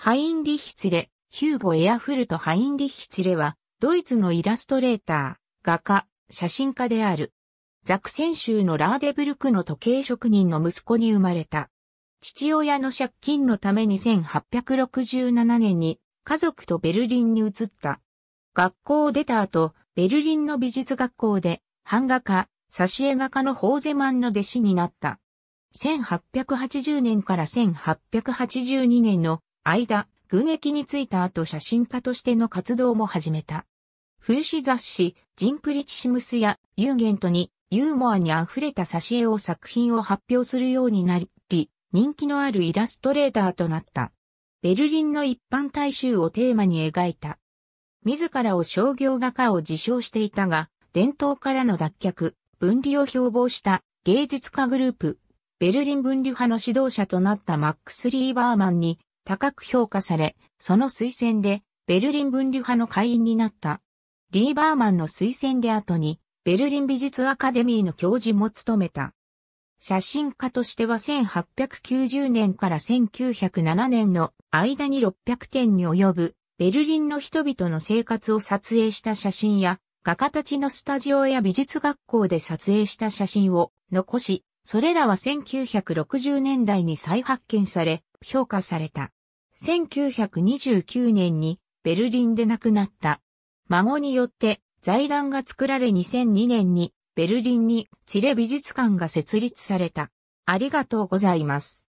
ハインリヒツレ、ヒューゴ・エアフルト・ハインリヒツレは、ドイツのイラストレーター、画家、写真家である。ザクセン州のラーデブルクの時計職人の息子に生まれた。父親の借金のために1867年に家族とベルリンに移った。学校を出た後、ベルリンの美術学校で版画家、挿絵画家のホーゼマンの弟子になった。1880年から1882年の間、軍役に着いた後写真家としての活動も始めた。風刺雑誌、ジンプリチシムスやユーゲントにユーモアに溢れた挿絵を作品を発表するようになり、人気のあるイラストレーターとなった。ベルリンの一般大衆をテーマに描いた。自らを商業画家を自称していたが、伝統からの脱却、分離を標榜した芸術家グループ、ベルリン分離派の指導者となったマックス・リーバーマンに高く評価され、その推薦でベルリン分離派の会員になった。リーバーマンの推薦で後に、ベルリン美術アカデミーの教授も務めた。写真家としては1890年から1907年の間に600点に及ぶベルリンの人々の生活を撮影した写真や画家たちのスタジオや美術学校で撮影した写真を残し、それらは1960年代に再発見され評価された。1929年にベルリンで亡くなった。孫によって財団が作られ2002年にベルリンにチレ美術館が設立された。ありがとうございます。